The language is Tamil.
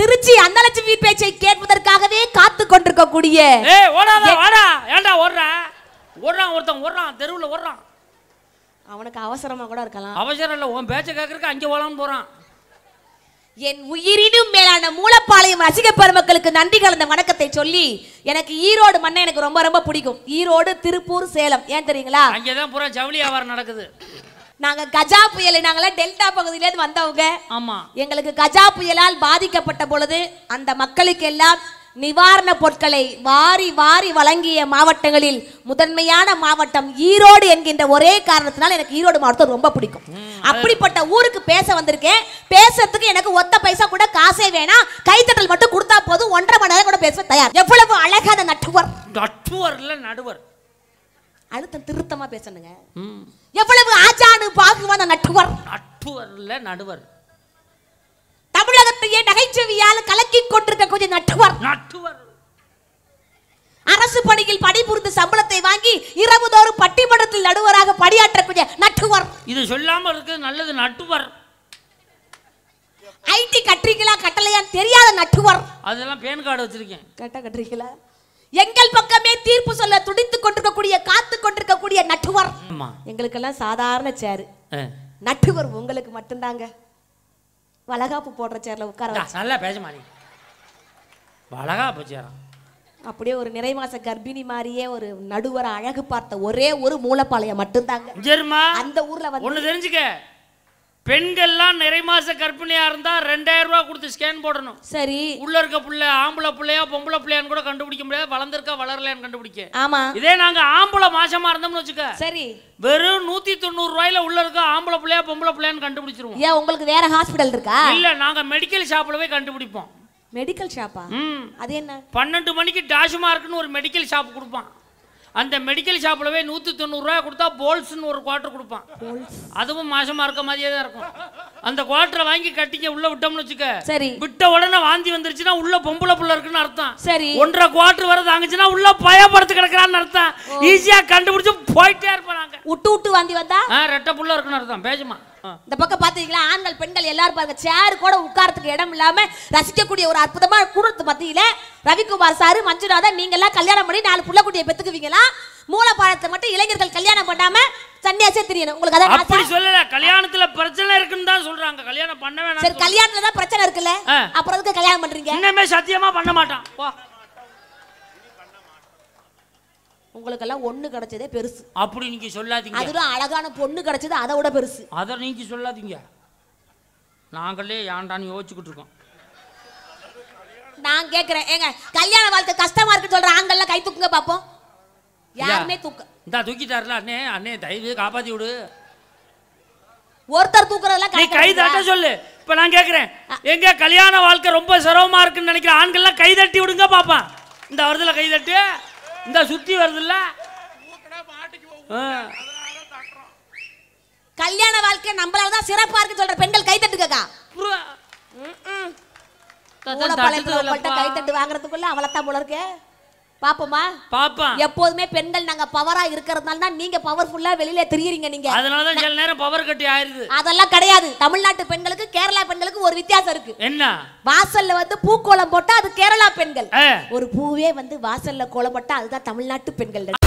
திருச்சி அன்னலட்சுமி பேச்சை கேட்பதற்காகவே காத்து கொண்டிருக்கக்கூடிய ஏ ஓடாத வாடா ஏன்டா ஓடுற ஓடுறான் ஒருத்தன் ஓடுறான் தெருவில் ஓடுறான் அவனுக்கு அவசரமா கூட இருக்கலாம் அவசரம் இல்லை உன் பேச்சை கேட்கறதுக்கு அங்கே ஓடாமல் போகிறான் என் உயிரினும் மேலான மூலப்பாளையம் ரசிக பெருமக்களுக்கு நன்றி கலந்த வணக்கத்தை சொல்லி எனக்கு ஈரோடு மண்ணை எனக்கு ரொம்ப ரொம்ப பிடிக்கும் ஈரோடு திருப்பூர் சேலம் ஏன் தெரியுங்களா அங்கேதான் பூரா ஜவுளி வியாபாரம் நடக்குது நாங்க கஜா புயல் நாங்களாம் டெல்டா பகுதியிலேருந்து வந்தவங்க ஆமா எங்களுக்கு கஜா புயலால் பாதிக்கப்பட்ட பொழுது அந்த மக்களுக்கு எல்லாம் நிவாரண பொருட்களை வாரி வாரி வழங்கிய மாவட்டங்களில் முதன்மையான மாவட்டம் ஈரோடு என்கின்ற ஒரே காரணத்தினால் எனக்கு ஈரோடு மாவட்டம் ரொம்ப பிடிக்கும் அப்படிப்பட்ட ஊருக்கு பேச வந்திருக்கேன் பேசுறதுக்கு எனக்கு ஒத்த பைசா கூட காசே வேணாம் கைத்தட்டல் மட்டும் கொடுத்தா போதும் ஒன்றரை மணி நேரம் கூட பேச தயார் எவ்வளவு அழகான நட்டுவர் நட்டுவர்ல நடுவர் அழுத்தம் திருத்தமா பேசணுங்க எவ்வளவு ஆச்சானு பாகுவான நட்டுவர் நட்டுவர் இல்ல நடுவர் தமிழகத்தையே நகைச்சுவையால் கலக்கி கொண்டிருக்க கொஞ்சம் நட்டுவர் நட்டுவர் அரசு பணியில் பணிபுரிந்து சம்பளத்தை வாங்கி இரவு தோறும் பட்டிமன்றத்தில் நடுவராக பணியாற்றக்கூடிய நட்டுவர் இது சொல்லாம இருக்கு நல்லது நட்டுவர் ஐடி கட்டிக்கலா கட்டலையா தெரியாத நட்டுவர் அதெல்லாம் பேன் கார்டு வச்சிருக்கேன் கட்ட கட்டுறீங்களா எங்கள் பக்கமே தீர்ப்பு சொல்ல துடி நடுவர் எங்களுக்கெல்லாம் சாதாரண சேரு நட்டுவர் உங்களுக்கு மட்டும்தாங்க வளகாப்பு போடுற சேர்ல உட்கார நல்லா பேச மாட்டீங்க வளகாப்பு சேரம் அப்படியே ஒரு நிறை மாச கர்ப்பிணி மாதிரியே ஒரு நடுவர் அழகு பார்த்த ஒரே ஒரு மூலப்பாளையம் மட்டும்தாங்க அந்த ஊர்ல வந்து ஒண்ணு தெரிஞ்சுக்க பெண்கள்லாம் நிறை மாச கர்ப்பிணியா இருந்தா ரெண்டாயிரம் ரூபாய் கொடுத்து ஸ்கேன் போடணும் சரி உள்ள இருக்க பிள்ளை ஆம்பளை பிள்ளையா பொம்பளை பிள்ளையான்னு கூட கண்டுபிடிக்க முடியாது வளர்ந்திருக்கா வளரலையான்னு கண்டுபிடிக்க ஆமா இதே நாங்க ஆம்பளை மாசமா இருந்தோம்னு வச்சுக்க சரி வெறும் நூத்தி தொண்ணூறு ரூபாயில உள்ள இருக்க ஆம்பளை பிள்ளையா பொம்பளை பிள்ளையான்னு கண்டுபிடிச்சிருவோம் ஏன் உங்களுக்கு வேற ஹாஸ்பிட்டல் இருக்கா இல்ல நாங்க மெடிக்கல் ஷாப்ல போய் கண்டுபிடிப்போம் மெடிக்கல் ஷாப்பா அது என்ன பன்னெண்டு மணிக்கு டாஷ்மார்க்னு ஒரு மெடிக்கல் ஷாப் கொடுப்பான் அந்த மெடிக்கல் ஷாப்லவே நூத்தி நூற்றி தொண்ணூறுரூவா கொடுத்தா போல்ஸ்னு ஒரு குவார்ட்டர் கொடுப்பான் அதுவும் மாசமாக இருக்க மாதிரியே தான் இருக்கும் அந்த குவார்ட்டரை வாங்கி கட்டிக்க உள்ள விட்டோம்னு வச்சுக்க சரி விட்ட உடனே வாந்தி வந்துருச்சுன்னா உள்ள பொம்பளை புள்ள இருக்குன்னு அர்த்தம் சரி ஒன்றரை குவார்ட்டர் வர தாங்குச்சுன்னா உள்ள பயப்படுத்து கிடக்குறான்னு அர்த்தம் ஈஸியாக கண்டுபிடிச்சு போயிட்டே இருப்பான் விட்டு விட்டு வாந்தி வந்தா ரெட்ட புள்ள இருக்குன்னு அர்த்தம் பேசுமா இந்த பக்கம் பாத்தீங்களா ஆண்கள் பெண்கள் எல்லாரும் பாருங்க சேர் கூட உட்கார்றதுக்கு இடம் இல்லாம ரசிக்கக்கூடிய ஒரு அற்புதமா கூடத்து மத்தியில ரவிக்குமார் சார் மஞ்சுநாதன் நீங்க எல்லாம் கல்யாணம் பண்ணி நாலு புள்ள குட்டியை பெத்துக்குவீங்களா மூலப்பாடத்தை மட்டும் இளைஞர்கள் கல்யாணம் பண்ணாம சன்னியாசே தெரியணும் உங்களுக்கு அதான் அப்படி சொல்லல கல்யாணத்துல பிரச்சனை இருக்குன்னு தான் சொல்றாங்க கல்யாணம் பண்ண வேணாம் சரி கல்யாணத்துல தான் பிரச்சனை இருக்குல்ல அப்புறம் கல்யாணம் பண்றீங்க இன்னமே சத்தியமா பண்ண மாட்டான் உங்களுக்கெல்லாம் ஒண்ணு கிடைச்சதே பெருசு அப்படி நீங்க சொல்லாதீங்க அதுதான் அழகான பொண்ணு கிடைச்சது அதை விட பெருசு அதை நீங்க சொல்லாதீங்க நாங்களே ஏண்டான்னு யோசிச்சுக்கிட்டு இருக்கோம் நான் கேட்கிறேன் ஏங்க கல்யாண வாழ்க்கை கஷ்டமா இருக்கு சொல்ற ஆண்கள்லாம் கை தூக்குங்க பாப்போம் யாருமே தூக்க இந்த தூக்கி தூக்கிட்டாருல அண்ணே அண்ணே தயவு காப்பாத்தி விடு ஒருத்தர் தூக்குறதெல்லாம் நீ கை தட்ட சொல்லு இப்ப நான் கேக்குறேன் எங்க கல்யாண வாழ்க்கை ரொம்ப சிரமமா இருக்குன்னு நினைக்கிற ஆண்கள்லாம் கை தட்டி விடுங்க பாப்பா இந்த வருதுல கை தட்டு இந்த சுத்தி இல்ல கல்யாண வாழ்க்கை நம்மளால தான் சிறப்பா இருக்கு சொல்ற பெண்கள் கை தட்டுக்கா தட்டு வாங்குறதுக்குள்ள எப்போதுமே பெண்கள் நாங்க பவரா இருக்கிறதுனால தான் நீங்க வெளியில திரியறீங்க நீங்க அதெல்லாம் கிடையாது தமிழ்நாட்டு பெண்களுக்கு கேரளா பெண்களுக்கும் ஒரு வித்தியாசம் இருக்கு என்ன வாசல்ல வந்து பூ கோலம் போட்டா அது கேரளா பெண்கள் ஒரு பூவே வந்து வாசல்ல கோலம் போட்டா அதுதான் தமிழ்நாட்டு பெண்கள்